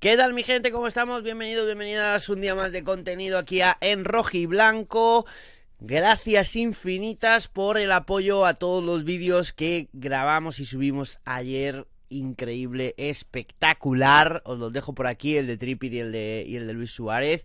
¿Qué tal mi gente? ¿Cómo estamos? Bienvenidos, bienvenidas un día más de contenido aquí a En Rojo y Blanco. Gracias infinitas por el apoyo a todos los vídeos que grabamos y subimos ayer. Increíble, espectacular. Os los dejo por aquí, el de Tripi y el de, y el de Luis Suárez.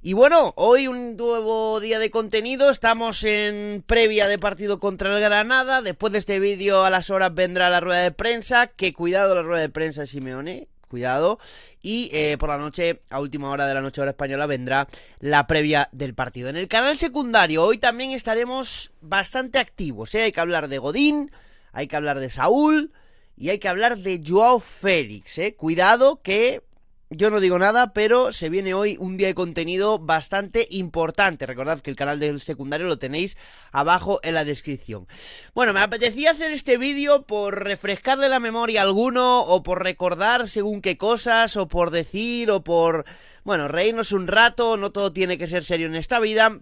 Y bueno, hoy un nuevo día de contenido, estamos en previa de partido contra el Granada, después de este vídeo a las horas vendrá la rueda de prensa, que cuidado la rueda de prensa Simeone, cuidado. Y eh, por la noche, a última hora de la noche hora española, vendrá la previa del partido. En el canal secundario, hoy también estaremos bastante activos. ¿eh? Hay que hablar de Godín, hay que hablar de Saúl y hay que hablar de Joao Félix. ¿eh? Cuidado que yo no digo nada, pero se viene hoy un día de contenido bastante importante. Recordad que el canal del secundario lo tenéis abajo en la descripción. Bueno, me apetecía hacer este vídeo por refrescarle la memoria a alguno, o por recordar según qué cosas, o por decir, o por, bueno, reírnos un rato, no todo tiene que ser serio en esta vida.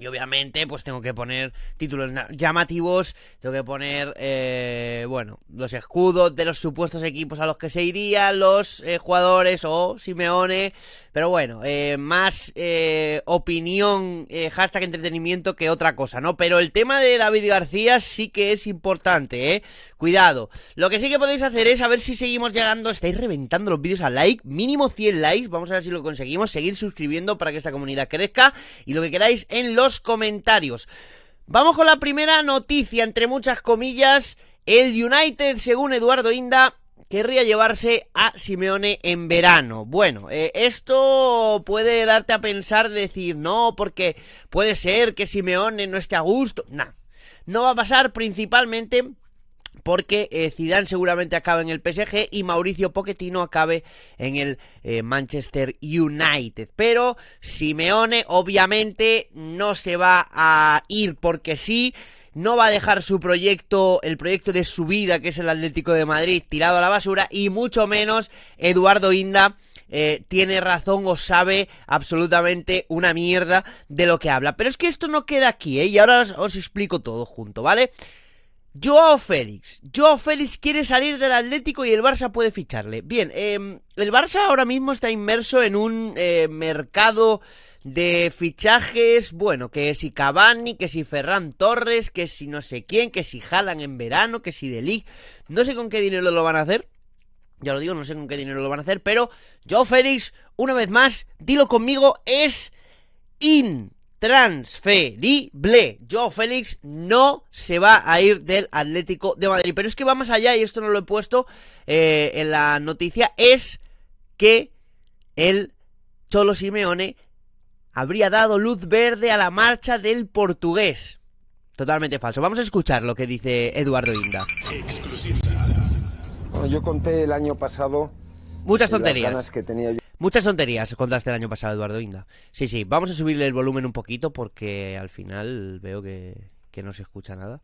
Y obviamente, pues tengo que poner títulos llamativos, tengo que poner, eh, bueno, los escudos de los supuestos equipos a los que se irían los eh, jugadores o Simeone. Pero bueno, eh, más opinión, hashtag entretenimiento que otra cosa, ¿no? Pero el tema de David García sí que es importante, ¿eh? Cuidado. Lo que sí que podéis hacer es a ver si seguimos llegando. Estáis reventando los vídeos a like, mínimo 100 likes. Vamos a ver si lo conseguimos. Seguir suscribiendo para que esta comunidad crezca. Y lo que queráis en los comentarios. Vamos con la primera noticia, entre muchas comillas. El United, según Eduardo Inda, querría llevarse a Simeone en verano. Bueno, eh, esto puede darte a pensar, decir, no, porque puede ser que Simeone no esté a gusto. Nah, no va a pasar principalmente porque eh, Zidane seguramente acabe en el PSG y Mauricio Pochettino acabe en el eh, Manchester United. Pero Simeone obviamente no se va a ir porque sí, no va a dejar su proyecto, el proyecto de su vida que es el Atlético de Madrid tirado a la basura y mucho menos Eduardo Inda eh, tiene razón o sabe absolutamente una mierda de lo que habla. Pero es que esto no queda aquí, ¿eh? Y ahora os explico todo junto, ¿vale? Joao Félix. Joao Félix quiere salir del Atlético y el Barça puede ficharle. Bien, em, el Barça ahora mismo está inmerso en un eh, mercado de fichajes, bueno, que si Cavani, que si Ferran Torres, que si no sé quién, que si jalan en verano, que si Delic. No sé con qué dinero lo van a hacer. Ya lo digo, no sé con qué dinero lo van a hacer, pero Joao Félix, una vez más, dilo conmigo, es in transferible. Yo, Félix no se va a ir del Atlético de Madrid. Pero es que va más allá, y esto no lo he puesto eh, en la noticia, es que el Cholo Simeone habría dado luz verde a la marcha del portugués. Totalmente falso. Vamos a escuchar lo que dice Eduardo Inda. Bueno, yo conté el año pasado muchas tonterías Muchas tonterías contaste el año pasado, Eduardo Inda. Sí, sí, vamos a subirle el volumen un poquito porque al final veo que, no se escucha nada.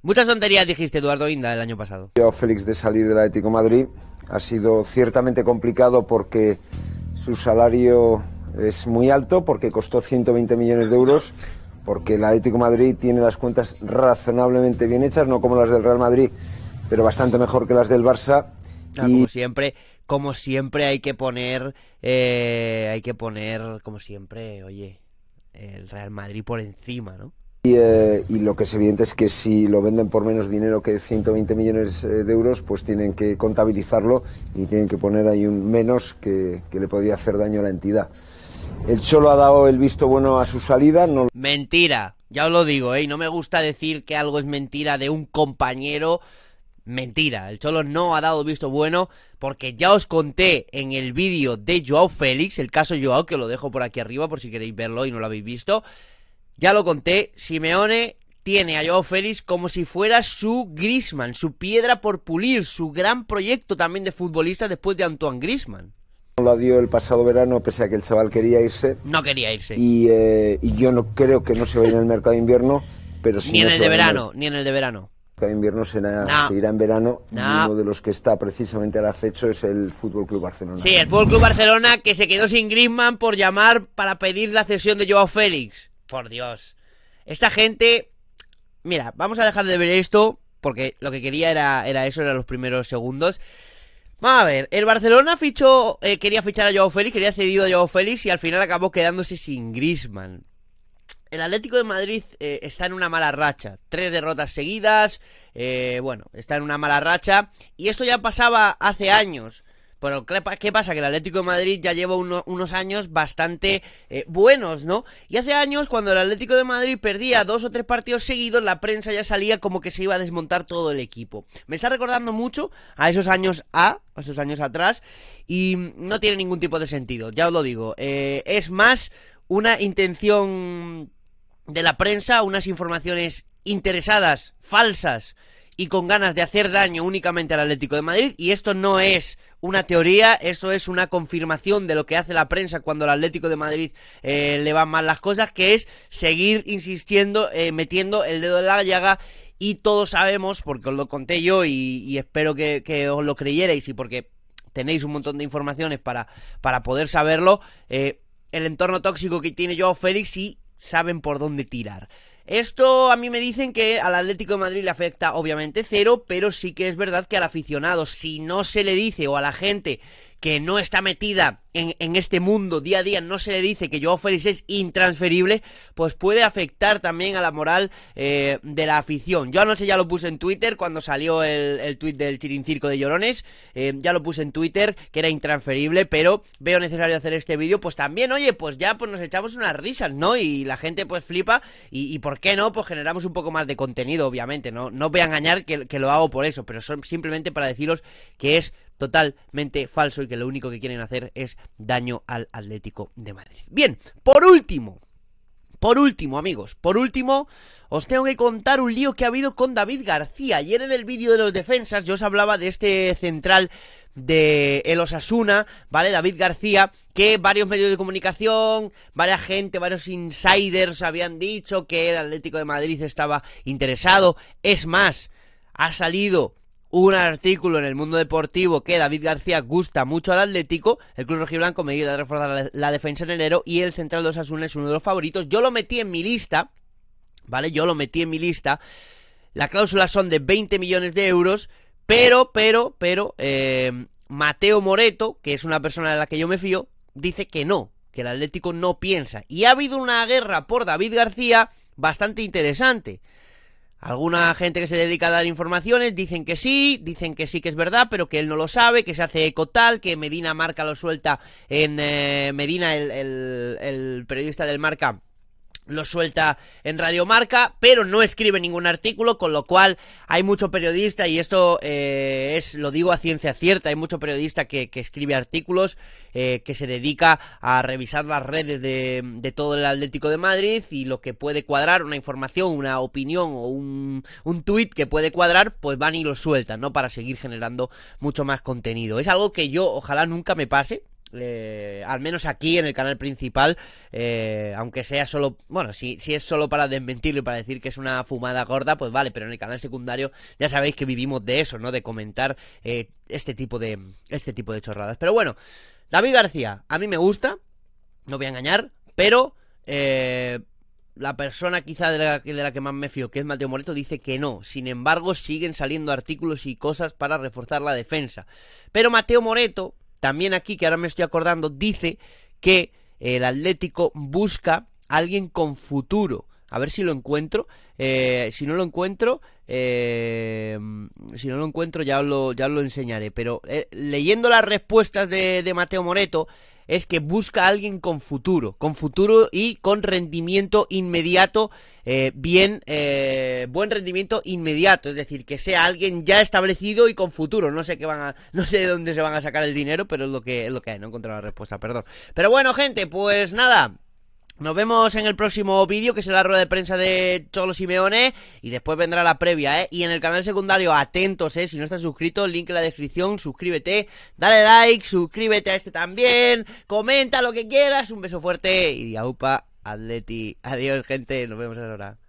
Muchas tonterías dijiste, Eduardo Inda, el año pasado. Yo, Félix, de salir del Atlético de Madrid ha sido ciertamente complicado porque su salario es muy alto, porque costó 120 millones de euros, porque el Atlético Madrid tiene las cuentas razonablemente bien hechas, no como las del Real Madrid, pero bastante mejor que las del Barça. Ah, como siempre, como siempre hay que poner, eh, hay que poner, como siempre, oye, el Real Madrid por encima, ¿no? Y, eh, lo que es evidente es que si lo venden por menos dinero que 120 millones eh, de euros, pues tienen que contabilizarlo y tienen que poner ahí un menos que, le podría hacer daño a la entidad. El Cholo ha dado el visto bueno a su salida. No... Mentira, ya os lo digo, ¿eh? no me gusta decir que algo es mentira de un compañero Mentira, el Cholo no ha dado visto bueno porque ya os conté en el vídeo de Joao Félix, el caso Joao, que lo dejo por aquí arriba por si queréis verlo y no lo habéis visto. Ya lo conté, Simeone tiene a Joao Félix como si fuera su Grisman, su piedra por pulir, su gran proyecto también de futbolista después de Antoine Grisman. La dio el pasado verano, pese a que el chaval quería irse. No quería irse. Y, eh, yo no creo que no se vaya en el mercado de invierno, pero ni en el de verano, ni en el de verano. Cada invierno será, se irá en verano. Uno de los que está precisamente al acecho es el Fútbol Club Barcelona. Sí, el Fútbol Barcelona que se quedó sin Griezmann por llamar para pedir la cesión de Joao Félix. Por Dios. Esta gente. Mira, vamos a dejar de ver esto porque lo que quería era, eso, eran los primeros segundos. Vamos a ver, el Barcelona fichó, eh, quería fichar a Joao Félix, quería cedido a Joao Félix y al final acabó quedándose sin Griezmann el Atlético de Madrid eh, está en una mala racha. Tres derrotas seguidas. Eh, bueno, está en una mala racha. Y esto ya pasaba hace años. Pero ¿qué pasa? Que el Atlético de Madrid ya lleva unos años bastante eh, buenos, ¿no? Y hace años, cuando el Atlético de Madrid perdía dos o tres partidos seguidos, la prensa ya salía como que se iba a desmontar todo el equipo. Me está recordando mucho a esos años A, a esos años atrás, y no tiene ningún tipo de sentido, ya os lo digo. es más una intención de la prensa, unas informaciones interesadas, falsas y con ganas de hacer daño únicamente al Atlético de Madrid. Y esto no es una teoría, esto es una confirmación de lo que hace la prensa cuando al Atlético de Madrid eh, le van mal las cosas, que es seguir insistiendo, eh, metiendo el dedo en la llaga. Y todos sabemos, porque os lo conté yo y, espero que, os lo creyerais y porque tenéis un montón de informaciones para, para poder saberlo. Eh, el entorno tóxico que tiene Joao Félix y saben por dónde tirar. Esto a mí me dicen que al Atlético de Madrid le afecta obviamente cero, pero sí que es verdad que al aficionado, si no se le dice o a la gente que no está metida en, este mundo día a día, no se le dice que Joao Félix es intransferible, pues puede afectar también a la moral eh, de la afición. Yo anoche ya lo puse en Twitter cuando salió el, tweet tuit del Chirincirco de Llorones, eh, ya lo puse en Twitter que era intransferible, pero veo necesario hacer este vídeo, pues también, oye, pues ya pues nos echamos unas risas, ¿no? Y la gente pues flipa, y, ¿por qué no? Pues generamos un poco más de contenido, obviamente, ¿no? No voy a engañar que, que lo hago por eso, pero son simplemente para deciros que es totalmente falso y que lo único que quieren hacer es daño al Atlético de Madrid. Bien, por último, por último, amigos, por último, os tengo que contar un lío que ha habido con David García. Ayer en el vídeo de los defensas yo os hablaba de este central de El Osasuna, ¿vale? David García, que varios medios de comunicación, varias gente, varios insiders habían dicho que el Atlético de Madrid estaba interesado. Es más, ha salido un artículo en el mundo deportivo que David García gusta mucho al Atlético. El club rojiblanco medida de reforzar la, defensa en enero y el central de Osasuna es uno de los favoritos. Yo lo metí en mi lista, ¿vale? Yo lo metí en mi lista. La cláusula son de 20 millones de euros, pero, pero, pero, eh, Mateo Moreto, que es una persona de la que yo me fío, dice que no, que el Atlético no piensa. Y ha habido una guerra por David García bastante interesante. Alguna gente que se dedica a dar informaciones dicen que sí, dicen que sí que es verdad, pero que él no lo sabe, que se hace eco tal, que Medina Marca lo suelta en eh, Medina, el periodista del Marca lo suelta en Radio Marca, pero no escribe ningún artículo, con lo cual hay mucho periodista, y esto eh, es, lo digo a ciencia cierta, hay mucho periodista que, escribe artículos, eh, que se dedica a revisar las redes de, todo el Atlético de Madrid y lo que puede cuadrar, una información, una opinión o un, un tuit que puede cuadrar, pues van y lo sueltan, ¿no? Para seguir generando mucho más contenido. Es algo que yo ojalá nunca me pase, eh, al menos aquí en el canal principal, eh, aunque sea solo, bueno, si, es solo para desmentirlo y para decir que es una fumada gorda, pues vale, pero en el canal secundario ya sabéis que vivimos de eso, ¿no? De comentar eh, este, tipo de, este tipo de chorradas. Pero bueno, David García, a mí me gusta, no voy a engañar, pero la persona quizá de la, de la, que más me fío, que es Mateo Moreto, dice que no. Sin embargo, siguen saliendo artículos y cosas para reforzar la defensa. Pero Mateo Moreto también aquí, que ahora me estoy acordando, dice que el Atlético busca a alguien con futuro. A ver si lo encuentro. Eh, si no lo encuentro, eh, si no lo encuentro ya os lo, ya lo enseñaré. Pero eh, leyendo las respuestas de, de Mateo Moreto, es que busca a alguien con futuro, con futuro y con rendimiento inmediato, eh, bien, eh, buen rendimiento inmediato, es decir, que sea alguien ya establecido y con futuro. No sé qué van a, no sé de dónde se van a sacar el dinero, pero es lo que es lo que hay. No encontrado la respuesta, perdón. Pero bueno, gente, pues nada. Nos vemos en el próximo vídeo, que será la rueda de prensa de Cholo Simeone. Y después vendrá la previa, ¿eh? Y en el canal secundario, atentos, ¿eh? Si no estás suscrito, link en la descripción, suscríbete. Dale like, suscríbete a este también. Comenta lo que quieras. Un beso fuerte y aupa, atleti. Adiós, gente. Nos vemos ahora.